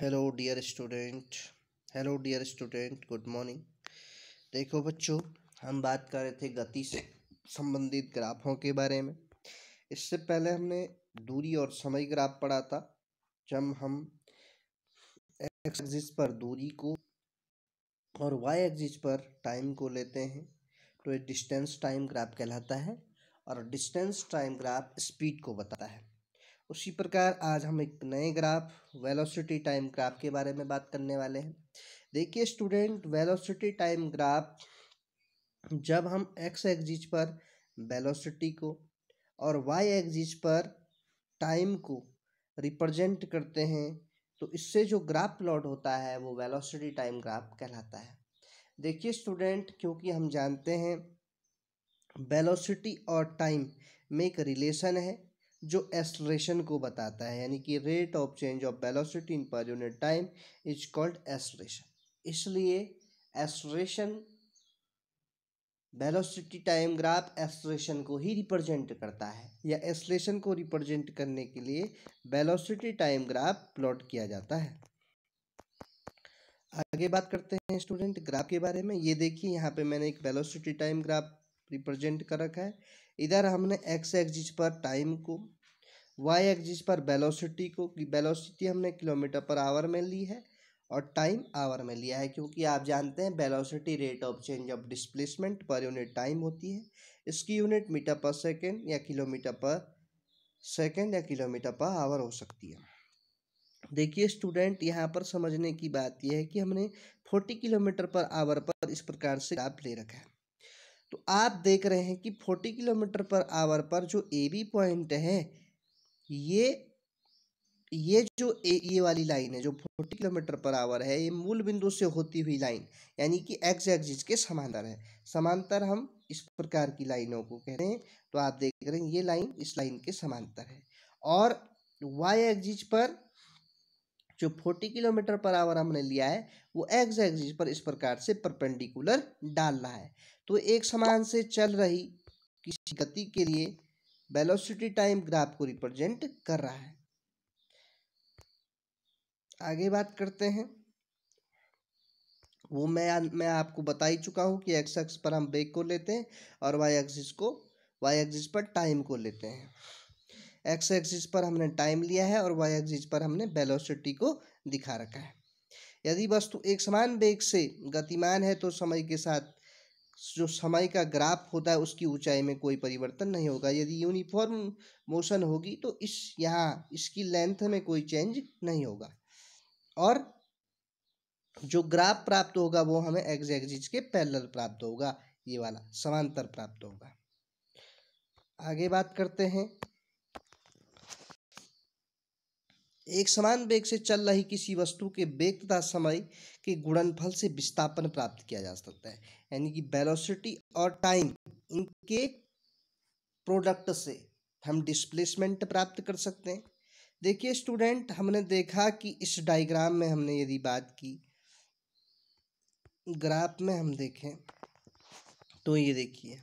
hello dear student hello dear student good morning देखो बच्चों हम बात कर रहे थे गति से संबंधित ग्राफों के बारे में इससे पहले हमने दूरी और समय ग्राफ पढ़ा था जब हम एक्स एक्सिस पर दूरी को और वाई एक्सिस पर टाइम को लेते हैं तो ये डिस्टेंस टाइम ग्राफ कहलाता है और डिस्टेंस टाइम ग्राफ स्पीड को बताता है उसी प्रकार आज हम एक नए ग्राफ वेलोसिटी टाइम ग्राफ के बारे में बात करने वाले हैं देखिए स्टूडेंट वेलोसिटी टाइम ग्राफ जब हम एक्स एक्जिज पर वेलोसिटी को और वाई एक्जिज पर टाइम को रिप्रेजेंट करते हैं तो इससे जो ग्राफ प्लॉट होता है वो वेलोसिटी टाइम ग्राफ कहलाता है देखिए स्टूडेंट क्योंकि हम जानते हैं वेलोसिटी और टाइम में एक रिलेशन है जो एसलेशन को बताता है यानी कि rate of change of velocity in per unit time is called acceleration इसलिए acceleration velocity time graph acceleration को ही रिप्रेजेंट करता है या एसलेशन को रिप्रेजेंट करने के लिए वेलोसिटी टाइम ग्राफ प्लॉट किया जाता है आगे बात करते हैं स्टूडेंट ग्राफ के बारे में ये देखिए यहाँ पे मैंने एक वेलोसिटी टाइम ग्राफ रिप्रेजेंट कर रखा है इधर हमने एक्स एक्जिस पर टाइम को वाई एक्जिस पर वेलोसिटी को वेलोसिटी हमने किलोमीटर पर आवर में ली है और टाइम आवर में लिया है क्योंकि आप जानते हैं velocity rate of change of displacement per unit time होती है इसकी यूनिट मीटर पर सेकेंड या किलोमीटर पर सेकेंड या किलोमीटर पर आवर हो सकती है देखिए स्टूडेंट यहाँ पर समझने की बात यह है कि हमने फोर्टी किलोमीटर पर आवर पर इस प्रकार से आप ले रखा है तो आप देख रहे हैं कि फोर्टी किलोमीटर पर आवर पर जो ए बी पॉइंट है ये ये जो ए ये वाली लाइन है जो फोर्टी किलोमीटर पर आवर है ये मूल बिंदु से होती हुई लाइन यानी कि एक्स एक्सिस के समांतर है समांतर हम इस प्रकार की लाइनों को कह रहे हैं तो आप देख रहे हैं ये लाइन इस लाइन के समांतर है और वाई एक्सिस पर जो 40 किलोमीटर पर आवर हमने लिया है वो एक्स एक्सिस पर इस प्रकार से परपेंडिकुलर डाल रहा है तो एक समान से चल रही किसी गति के लिए वेलोसिटी टाइम ग्राफ को रिप्रेजेंट कर रहा है आगे बात करते हैं वो मैं मैं आपको बता ही चुका हूँ कि एक्स एक्स पर हम बेग को लेते हैं और वाई एक्सिस को वाई एक्सिस पर टाइम को लेते हैं एक्स एक्सिस पर हमने टाइम लिया है और वाई एक्सिस पर हमने वेलोसिटी को दिखा रखा है यदि वस्तु एक समान वेग से गतिमान है तो समय के साथ जो समय का ग्राफ होता है उसकी ऊंचाई में कोई परिवर्तन नहीं होगा यदि यूनिफॉर्म मोशन होगी तो इस यहाँ इसकी लेंथ में कोई चेंज नहीं होगा और जो ग्राफ प्राप्त होगा वो हमें एक्स एक्सिस के पैरेलल प्राप्त होगा ये वाला समांतर प्राप्त होगा आगे बात करते हैं एक समान वेग से चल रही किसी वस्तु के वेग तथा समय के गुणनफल से विस्थापन प्राप्त किया जा सकता है यानी कि वेलोसिटी और टाइम इनके प्रोडक्ट से हम डिस्प्लेसमेंट प्राप्त कर सकते हैं देखिए स्टूडेंट हमने देखा कि इस डायग्राम में हमने यदि बात की ग्राफ में हम देखें तो ये देखिए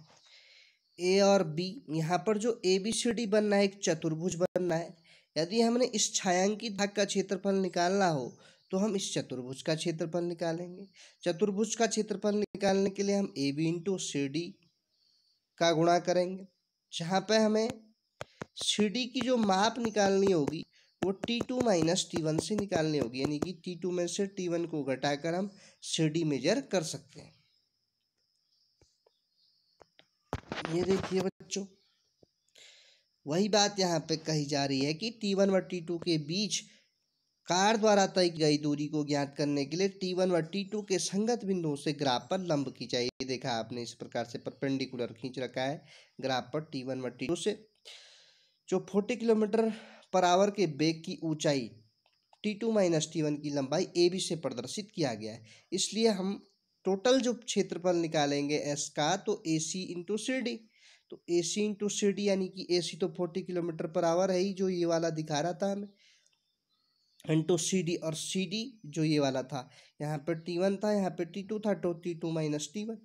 ए और बी यहाँ पर जो ए बी सी डी बनना है एक चतुर्भुज बनना है यदि हमने इस छायांकित भाग का क्षेत्रफल निकालना हो तो हम इस चतुर्भुज का क्षेत्रफल निकालेंगे चतुर्भुज का क्षेत्रफल निकालने के लिए हम A B into C D का गुणा करेंगे जहाँ पे हमें सी डी की जो माप निकालनी होगी वो T two minus T one से निकालनी होगी यानी कि टी टू में से टी वन को घटाकर हम सी डी मेजर कर सकते हैं ये देखिए बच्चों वही बात यहाँ पे कही जा रही है कि टी वन व टी टू के बीच कार द्वारा तय गई दूरी को ज्ञात करने के लिए टी वन व टी टू के संगत बिंदुओं से ग्राफ पर लंब खींचाई ये देखा आपने इस प्रकार से परपेंडिकुलर खींच रखा है ग्राफ पर टी वन व टी टू से जो फोर्टी किलोमीटर पर आवर के बेग की ऊंचाई T two minus T one की लंबाई ए बी से प्रदर्शित किया गया है इसलिए हम टोटल जो क्षेत्रफल निकालेंगे एस का तो ए सी इंटू सी डी तो ए सी इंटू सी डी यानी कि ए सी तो फोर्टी किलोमीटर पर आवर है ही जो ये वाला दिखा रहा था हमें इंटू सी डी और सी डी जो ये वाला था यहाँ पर टी वन था यहाँ पर टी टू था तो T two minus T one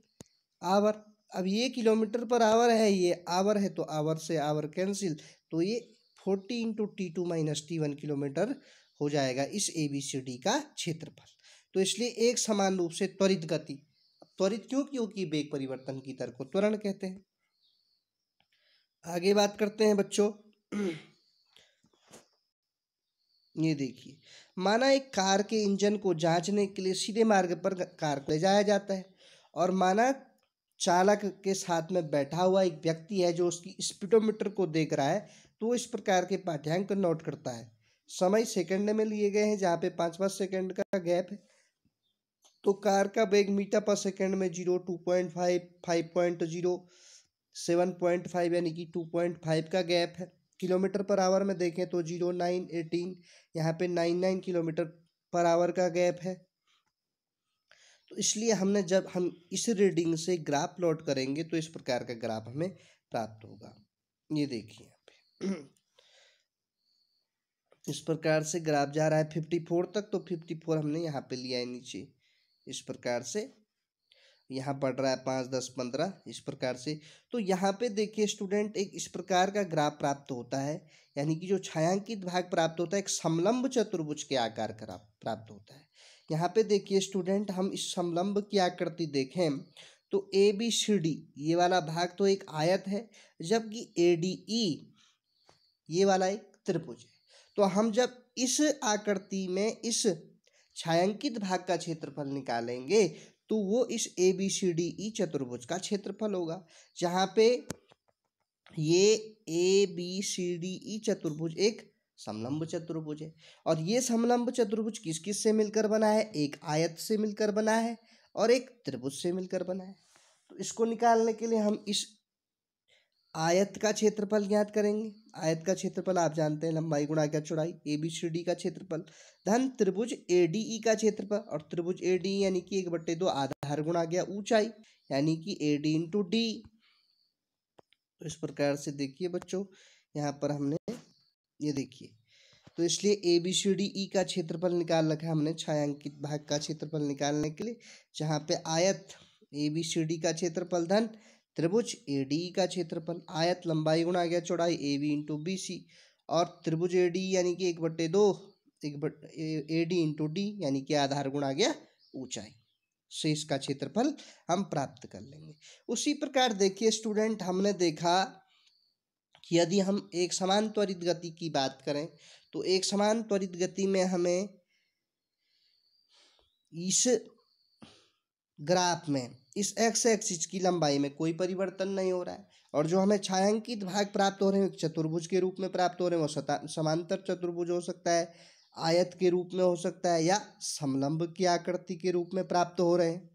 hour अब ये किलोमीटर पर आवर है ये आवर है तो आवर से आवर कैंसिल तो ये forty into T two minus T one kilometre हो जाएगा इस ए बी सी डी का क्षेत्रफल तो इसलिए एक समान रूप से त्वरित गति त्वरित क्यों क्योंकि वेग परिवर्तन की दर को त्वरण कहते हैं आगे बात करते हैं बच्चों ये देखिए माना एक कार के इंजन को जांचने के लिए सीधे मार्ग पर कार को ले जाया जाता है और माना चालक के साथ में बैठा हुआ एक व्यक्ति है जो उसकी स्पीडोमीटर को देख रहा है तो इस प्रकार के पाठ्यांक नोट करता है समय सेकंड में लिए गए हैं जहाँ पे पाँच पाँच सेकंड का गैप है तो कार का बैग मीटर पर सेकंड में zero two point five five point zero seven point five यानी कि टू पॉइंट फाइव का गैप है किलोमीटर पर आवर में देखें तो जीरो नाइन एटीन यहाँ पे nine nine kilometre per hour का गैप है तो इसलिए हमने जब हम इस रीडिंग से ग्राफ प्लॉट करेंगे तो इस प्रकार का ग्राफ हमें प्राप्त होगा ये देखिए यहाँ पे इस प्रकार से ग्राफ जा रहा है फिफ्टी फोर तक तो फिफ्टी फोर हमने यहाँ पे लिया है नीचे इस प्रकार से यहाँ बढ़ रहा है पाँच दस पंद्रह इस प्रकार से तो यहाँ पे देखिए स्टूडेंट एक इस प्रकार का ग्राफ प्राप्त होता है यानी कि जो छायांकित भाग प्राप्त होता है एक समलंब चतुर्भुज के आकार का प्राप्त होता है यहाँ पे देखिए स्टूडेंट हम इस समलंब की आकृति देखें तो ए बी सी डी ये वाला भाग तो एक आयत है जबकि ए डी ई ये वाला एक त्रिभुज है तो हम जब इस आकृति में इस छायांकित भाग का क्षेत्रफल निकालेंगे तो वो इस A B C D E चतुर्भुज का क्षेत्रफल होगा जहाँ पे ये A B C D E चतुर्भुज एक समलंब चतुर्भुज है और ये समलंब चतुर्भुज किस किस से मिलकर बना है एक आयत से मिलकर बना है और एक त्रिभुज से मिलकर बना है तो इसको निकालने के लिए हम इस आयत का क्षेत्रफल ज्ञात करेंगे आयत का क्षेत्रफल आप जानते हैं लंबाई गुणा क्या चौड़ाई ए बी सी डी का क्षेत्रफल धन त्रिभुज ए डी ई का क्षेत्रफल और त्रिभुज ए डी e यानी कि एक बट्टे दो आधार गुणा गया ऊंचाई यानी कि ए डी इंटू डी तो इस प्रकार से देखिए बच्चों यहाँ पर हमने ये देखिए तो इसलिए A B C D E का क्षेत्रफल निकाल रखा हमने छायांकित भाग का क्षेत्रफल निकालने के लिए जहाँ पे आयत ए बी सी डी का क्षेत्रफल धन त्रिभुज ए डी का क्षेत्रफल आयत लंबाई गुणा गया चौड़ाई A B into B C और त्रिभुज ए डी यानी कि एक बट्टे दो एक बट ए डी इंटू डी यानी कि आधार गुणा गया ऊंचाई शेष का क्षेत्रफल हम प्राप्त कर लेंगे उसी प्रकार देखिए स्टूडेंट हमने देखा कि यदि हम एक समान त्वरित गति की बात करें तो एक समान त्वरित गति में हमें इस ग्राफ में इस एक्स एक्सिस की लंबाई में कोई परिवर्तन नहीं हो रहा है और जो हमें छायांकित भाग प्राप्त हो रहे हैं चतुर्भुज के रूप में प्राप्त हो रहे हैं वो समांतर चतुर्भुज हो सकता है आयत के रूप में हो सकता है या समलंब की आकृति के रूप में प्राप्त हो रहे हैं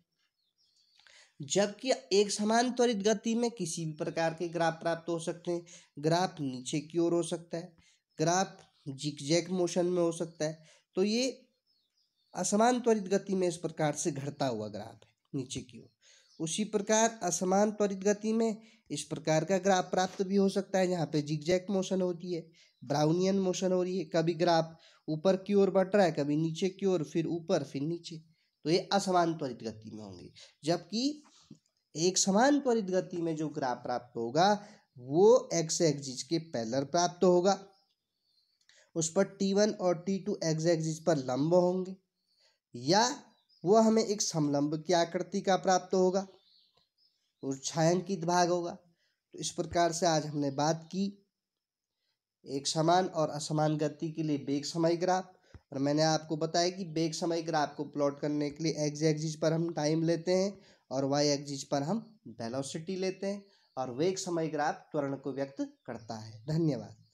जबकि एक समान त्वरित गति में किसी भी प्रकार के ग्राफ प्राप्त हो सकते हैं ग्राफ नीचे की ओर हो सकता है ग्राफ जिकजैक मोशन में हो सकता है तो ये असमान त्वरित गति में इस प्रकार से घटता हुआ ग्राफ है नीचे की ओर उसी प्रकार असमान त्वरित गति में इस प्रकार का ग्राफ प्राप्त भी हो सकता है जहाँ पे जिगजैक मोशन होती है ब्राउनियन मोशन हो रही है कभी ग्राफ ऊपर की ओर बढ़ रहा है कभी नीचे की ओर फिर ऊपर फिर नीचे तो ये असमान त्वरित गति में होंगे जबकि एक समान त्वरित गति में जो ग्राफ प्राप्त होगा वो एक्स एक्जिस के पैलर प्राप्त होगा उस पर टी वन और टी टू एक्स एक्जिस पर लंब होंगे या वो हमें एक समलंब की आकृति का प्राप्त होगा और तो छायांकित भाग होगा तो इस प्रकार से आज हमने बात की एक समान और असमान गति के लिए बेग समय ग्राफ और मैंने आपको बताया कि बेग समय ग्राफ को प्लॉट करने के लिए एक्स एक्जिज पर हम टाइम लेते हैं और वाई एक्जिज पर हम वेलोसिटी लेते हैं और वेग समय ग्राफ त्वरण को व्यक्त करता है धन्यवाद